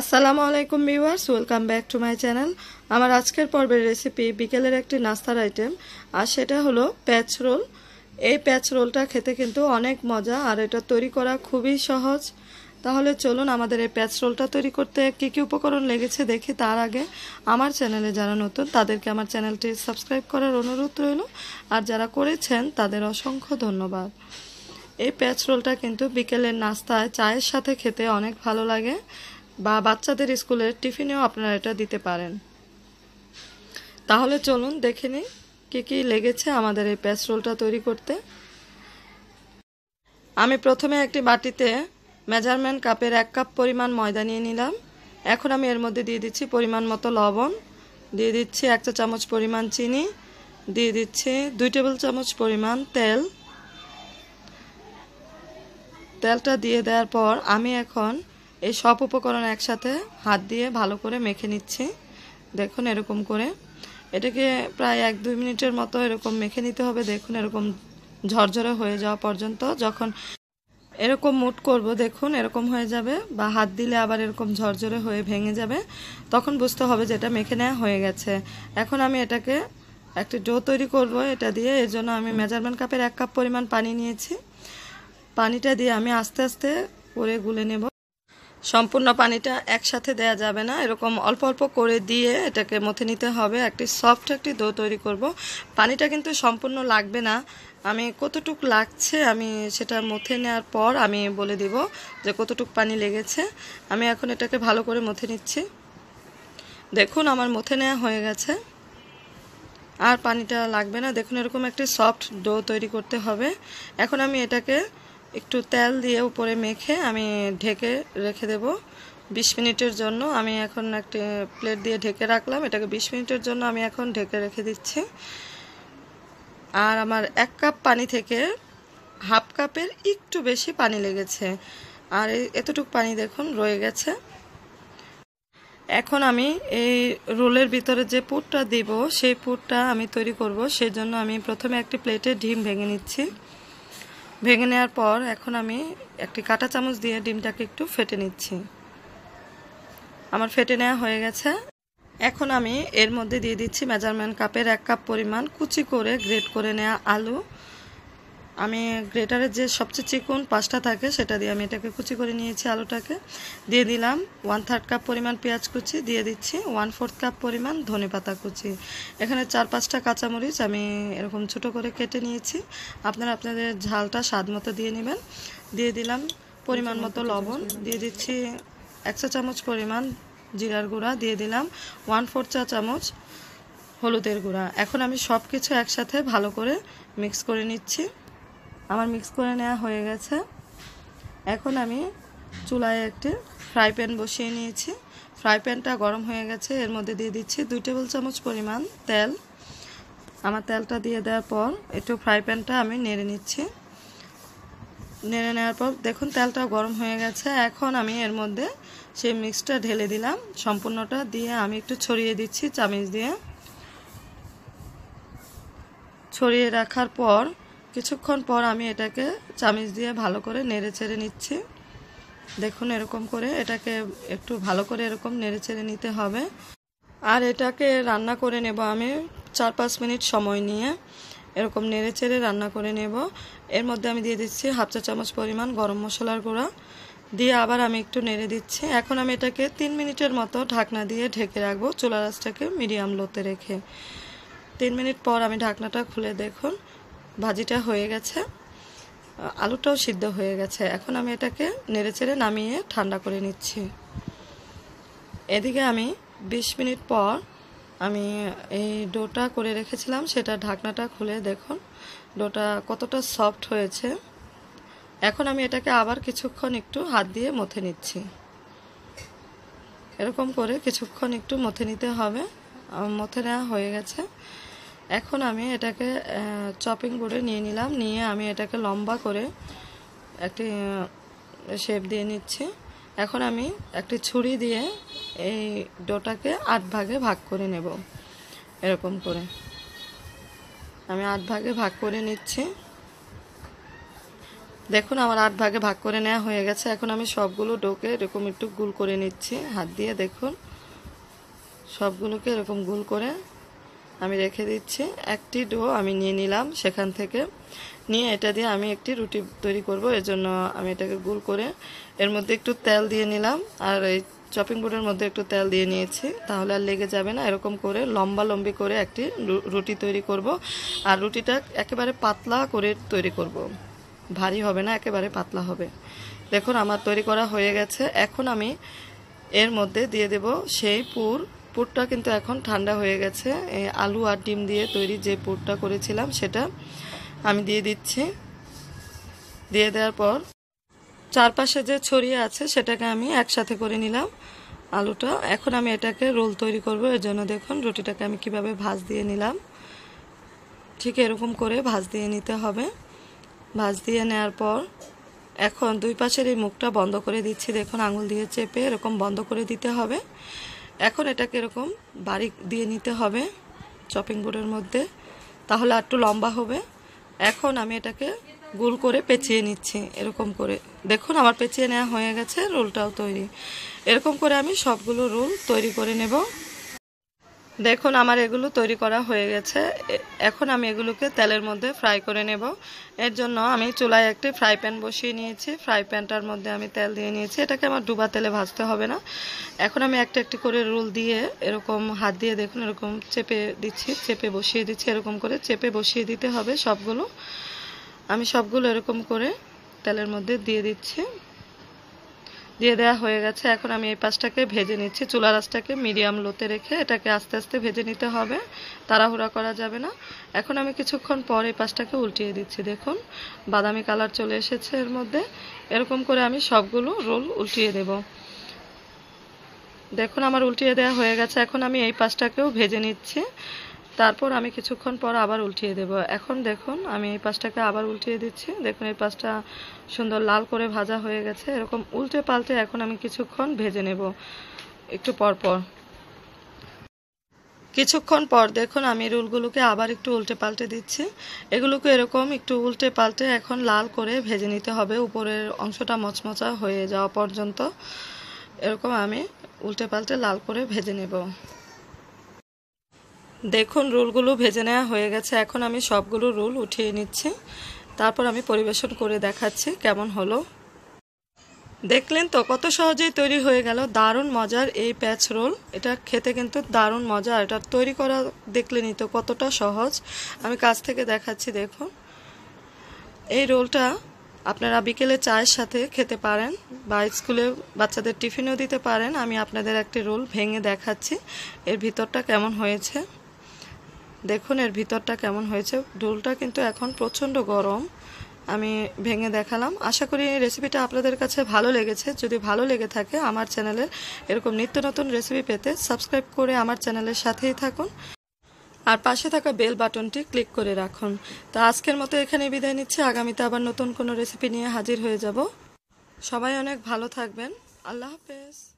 আসসালামু আলাইকুম viewers welcome back to my channel আমার আজকের পর্বের রেসিপি বিকেলের একটি নাস্তার আইটেম আর সেটা হলো প্যাচ রোল এই প্যাচ রোলটা খেতে কিন্তু অনেক মজা আর এটা তৈরি করা খুবই সহজ তাহলে চলুন আমাদের এই প্যাচ রোলটা তৈরি করতে কী কী উপকরণ লেগেছে দেখি তার আগে আমার চ্যানেলে যারা নতুন তাদেরকে আমার চ্যানেলটি সাবস্ক্রাইব করার অনুরোধ রইল আর যারা করেছেন তাদের অসংখ্য ধন্যবাদ এই প্যাচ রোলটা কিন্তু বিকেলের নাস্তায় চায়ের সাথে খেতে অনেক ভালো লাগে বা বাচ্চাদের স্কুলের টিফিনেও আপনারা এটা দিতে পারেন তাহলে চলুন দেখে নিই কী কী লেগেছে আমাদের এই পেস্ট্রোলটা তৈরি করতে আমি প্রথমে একটি বাটিতে মেজারমেন্ট কাপের এক কাপ পরিমাণ ময়দা নিয়ে নিলাম এখন আমি এর মধ্যে দিয়ে দিচ্ছি পরিমাণ মতো লবণ দিয়ে দিচ্ছি এক চা চামচ পরিমাণ চিনি দিয়ে দিচ্ছি দুই টেবিল চামচ পরিমাণ তেল তেলটা দিয়ে দেওয়ার পর আমি এখন এই সব উপকরণ একসাথে হাত দিয়ে ভালো করে মেখে নিচ্ছি দেখুন এরকম করে এটাকে প্রায় এক দুই মিনিটের মতো এরকম মেখে নিতে হবে দেখুন এরকম ঝরঝরে হয়ে যাওয়া পর্যন্ত যখন এরকম মুট করব দেখুন এরকম হয়ে যাবে বা হাত দিলে আবার এরকম ঝরঝরে হয়ে ভেঙে যাবে তখন বুঝতে হবে যে এটা মেখে নেওয়া হয়ে গেছে এখন আমি এটাকে একটি ডো তৈরি করব এটা দিয়ে এর জন্য আমি মেজারমেন্ট কাপের এক কাপ পরিমাণ পানি নিয়েছি পানিটা দিয়ে আমি আস্তে আস্তে করে গুলে নেব সম্পূর্ণ পানিটা একসাথে দেয়া যাবে না এরকম অল্প অল্প করে দিয়ে এটাকে মথে নিতে হবে একটি সফট একটি দো তৈরি করব পানিটা কিন্তু সম্পূর্ণ লাগবে না আমি কতটুক লাগছে আমি সেটা মথে নেওয়ার পর আমি বলে দিব যে কতটুক পানি লেগেছে আমি এখন এটাকে ভালো করে মথে নিচ্ছি দেখুন আমার মথে নেওয়া হয়ে গেছে আর পানিটা লাগবে না দেখুন এরকম একটি সফট ডো তৈরি করতে হবে এখন আমি এটাকে একটু তেল দিয়ে উপরে মেখে আমি ঢেকে রেখে দেব বিশ মিনিটের জন্য আমি এখন একটি প্লেট দিয়ে ঢেকে রাখলাম এটাকে বিশ মিনিটের জন্য আমি এখন ঢেকে রেখে দিচ্ছি আর আমার এক কাপ পানি থেকে হাফ কাপের একটু বেশি পানি লেগেছে আর এতটুকু পানি দেখুন রয়ে গেছে এখন আমি এই রোলের ভিতরে যে পুরটা দেব সেই পুরটা আমি তৈরি করব সেজন্য আমি প্রথমে একটি প্লেটে ডিম ভেঙে নিচ্ছি ভেঙে নেওয়ার পর এখন আমি একটি কাঁটা চামচ দিয়ে ডিমটাকে একটু ফেটে নিচ্ছি আমার ফেটে নেওয়া হয়ে গেছে এখন আমি এর মধ্যে দিয়ে দিচ্ছি মেজারমেন্ট কাপের এক কাপ পরিমাণ কুচি করে গ্রেট করে নেওয়া আলু আমি গ্রেটারের যে সবচেয়ে চিকুন পাঁচটা থাকে সেটা দিয়ে আমি এটাকে কুচি করে নিয়েছি আলুটাকে দিয়ে দিলাম ওয়ান থার্ড কাপ পরিমাণ পেঁয়াজ কুচি দিয়ে দিচ্ছি ওয়ান ফোর্থ কাপ পরিমাণ ধনে পাতা কুচি এখানে চার পাঁচটা কাঁচামরিচ আমি এরকম ছোটো করে কেটে নিয়েছি আপনারা আপনাদের ঝালটা স্বাদ মতো দিয়ে নেবেন দিয়ে দিলাম পরিমাণ মতো লবণ দিয়ে দিচ্ছি একশো চামচ পরিমাণ জিরার গুঁড়া দিয়ে দিলাম ওয়ান ফোর চা চামচ হলুদের গুঁড়া এখন আমি সব কিছু একসাথে ভালো করে মিক্স করে নিচ্ছি আমার মিক্স করে নেওয়া হয়ে গেছে এখন আমি চুলায় একটি ফ্রাই প্যান বসিয়ে নিয়েছি ফ্রাই প্যানটা গরম হয়ে গেছে এর মধ্যে দিয়ে দিচ্ছি দুই টেবিল চামচ পরিমাণ তেল আমার তেলটা দিয়ে দেওয়ার পর একটু ফ্রাই প্যানটা আমি নেড়ে নিচ্ছি নেড়ে নেওয়ার পর দেখুন তেলটা গরম হয়ে গেছে এখন আমি এর মধ্যে সেই মিক্সটা ঢেলে দিলাম সম্পূর্ণটা দিয়ে আমি একটু ছড়িয়ে দিচ্ছি চামিচ দিয়ে ছড়িয়ে রাখার পর কিছুক্ষণ পর আমি এটাকে চামিচ দিয়ে ভালো করে নেড়ে ছেড়ে নিচ্ছি দেখুন এরকম করে এটাকে একটু ভালো করে এরকম নেড়ে ছেড়ে নিতে হবে আর এটাকে রান্না করে নেব আমি চার পাঁচ মিনিট সময় নিয়ে এরকম নেড়ে চেড়ে রান্না করে নেব এর মধ্যে আমি দিয়ে দিচ্ছি হাফ চা চামচ পরিমাণ গরম মশলার গুঁড়া দিয়ে আবার আমি একটু নেড়ে দিচ্ছি এখন আমি এটাকে তিন মিনিটের মতো ঢাকনা দিয়ে ঢেকে রাখবো চুলা রাসটাকে মিডিয়াম লোতে রেখে তিন মিনিট পর আমি ঢাকনাটা খুলে দেখুন ভাজিটা হয়ে গেছে আলুটাও সিদ্ধ হয়ে গেছে এখন আমি এটাকে চেড়ে নামিয়ে ঠান্ডা করে নিচ্ছি এদিকে আমি ২০ মিনিট পর আমি এই ডোটা করে রেখেছিলাম সেটা ঢাকনাটা খুলে দেখুন ডোটা কতটা সফট হয়েছে এখন আমি এটাকে আবার কিছুক্ষণ একটু হাত দিয়ে মথে নিচ্ছি এরকম করে কিছুক্ষণ একটু মথে নিতে হবে মথে নেওয়া হয়ে গেছে এখন আমি এটাকে চপিং বোর্ডে নিয়ে নিলাম নিয়ে আমি এটাকে লম্বা করে একটি শেপ দিয়ে নিচ্ছি এখন আমি একটি ছুরি দিয়ে এই ডোটাকে আট ভাগে ভাগ করে নেব এরকম করে আমি আট ভাগে ভাগ করে নিচ্ছি দেখুন আমার আট ভাগে ভাগ করে নেওয়া হয়ে গেছে এখন আমি সবগুলো ডোকে এরকম একটু গুল করে নিচ্ছি হাত দিয়ে দেখুন সবগুলোকে এরকম গুল করে আমি রেখে দিচ্ছি একটি ডো আমি নিয়ে নিলাম সেখান থেকে নিয়ে এটা দিয়ে আমি একটি রুটি তৈরি করব এর জন্য আমি এটাকে গুল করে এর মধ্যে একটু তেল দিয়ে নিলাম আর এই চপিং বোর্ডের মধ্যে একটু তেল দিয়ে নিয়েছি তাহলে আর লেগে যাবে না এরকম করে লম্বা লম্বি করে একটি রুটি তৈরি করব আর রুটিটা একেবারে পাতলা করে তৈরি করব। ভারী হবে না একেবারে পাতলা হবে দেখুন আমার তৈরি করা হয়ে গেছে এখন আমি এর মধ্যে দিয়ে দেব সেই পুর পুরটা কিন্তু এখন ঠান্ডা হয়ে গেছে আলু আর ডিম দিয়ে তৈরি যে পুরটা করেছিলাম সেটা আমি দিয়ে দিচ্ছি দিয়ে দেওয়ার পর চারপাশে যে ছড়িয়ে আছে সেটাকে আমি একসাথে করে নিলাম আলুটা এখন আমি এটাকে রোল তৈরি করব এর জন্য দেখুন রুটিটাকে আমি কিভাবে ভাজ দিয়ে নিলাম ঠিক এরকম করে ভাজ দিয়ে নিতে হবে ভাজ দিয়ে নেওয়ার পর এখন দুই পাশের এই মুখটা বন্ধ করে দিচ্ছি দেখুন আঙুল দিয়ে চেপে এরকম বন্ধ করে দিতে হবে এখন এটাকে এরকম বাড়ি দিয়ে নিতে হবে চপিং বোর্ডের মধ্যে তাহলে আর একটু লম্বা হবে এখন আমি এটাকে গোল করে পেঁচিয়ে নিচ্ছি এরকম করে দেখুন আমার পেঁচিয়ে নেওয়া হয়ে গেছে রোলটাও তৈরি এরকম করে আমি সবগুলো রোল তৈরি করে নেব দেখুন আমার এগুলো তৈরি করা হয়ে গেছে এখন আমি এগুলোকে তেলের মধ্যে ফ্রাই করে নেব এর জন্য আমি চুলায় একটি ফ্রাই প্যান বসিয়ে নিয়েছি ফ্রাই প্যানটার মধ্যে আমি তেল দিয়ে নিয়েছি এটাকে আমার ডুবা তেলে ভাজতে হবে না এখন আমি একটা একটি করে রোল দিয়ে এরকম হাত দিয়ে দেখুন এরকম চেপে দিচ্ছি চেপে বসিয়ে দিচ্ছি এরকম করে চেপে বসিয়ে দিতে হবে সবগুলো আমি সবগুলো এরকম করে তেলের মধ্যে দিয়ে দিচ্ছি দিয়ে দেওয়া হয়ে গেছে এখন আমি এই পাশটাকে ভেজে নিচ্ছি চুলা রাসটাকে মিডিয়াম লোতে রেখে এটাকে আস্তে আস্তে ভেজে নিতে হবে তাড়াহুড়া করা যাবে না এখন আমি কিছুক্ষণ পর এই পাশটাকে উল্টিয়ে দিচ্ছি দেখুন বাদামি কালার চলে এসেছে এর মধ্যে এরকম করে আমি সবগুলো রোল উল্টিয়ে দেব দেখুন আমার উল্টিয়ে দেওয়া হয়ে গেছে এখন আমি এই পাশটাকেও ভেজে নিচ্ছি তারপর আমি কিছুক্ষণ পর আবার উল্টিয়ে দেব এখন দেখুন আমি এই পাশটাকে আবার উল্টিয়ে দিচ্ছি দেখুন এই পাশটা সুন্দর লাল করে ভাজা হয়ে গেছে এরকম উল্টে পাল্টে এখন আমি কিছুক্ষণ ভেজে নেব একটু পরপর কিছুক্ষণ পর দেখুন আমি রুলগুলোকে আবার একটু উল্টে পাল্টে দিচ্ছি এগুলোকে এরকম একটু উল্টে পাল্টে এখন লাল করে ভেজে নিতে হবে উপরের অংশটা মচমচা হয়ে যাওয়া পর্যন্ত এরকম আমি উল্টে পাল্টে লাল করে ভেজে নেব দেখুন রোলগুলো ভেজে নেওয়া হয়ে গেছে এখন আমি সবগুলো রোল উঠিয়ে নিচ্ছি তারপর আমি পরিবেশন করে দেখাচ্ছি কেমন হলো দেখলেন তো কত সহজেই তৈরি হয়ে গেল দারুণ মজার এই প্যাচ রোল এটা খেতে কিন্তু দারুণ মজা এটা তৈরি করা দেখলেনই তো কতটা সহজ আমি কাছ থেকে দেখাচ্ছি দেখুন এই রোলটা আপনারা বিকেলে চায়ের সাথে খেতে পারেন বা স্কুলে বাচ্চাদের টিফিনও দিতে পারেন আমি আপনাদের একটি রোল ভেঙে দেখাচ্ছি এর ভিতরটা কেমন হয়েছে দেখুন এর ভিতরটা কেমন হয়েছে ঢোলটা কিন্তু এখন প্রচণ্ড গরম আমি ভেঙে দেখালাম আশা করি রেসিপিটা আপনাদের কাছে ভালো লেগেছে যদি ভালো লেগে থাকে আমার চ্যানেলের এরকম নিত্য নতুন রেসিপি পেতে সাবস্ক্রাইব করে আমার চ্যানেলের সাথেই থাকুন আর পাশে থাকা বেল বাটনটি ক্লিক করে রাখুন তা আজকের মতো এখানে বিদায় নিচ্ছে আগামীতে আবার নতুন কোনো রেসিপি নিয়ে হাজির হয়ে যাব সবাই অনেক ভালো থাকবেন আল্লাহ হাফেজ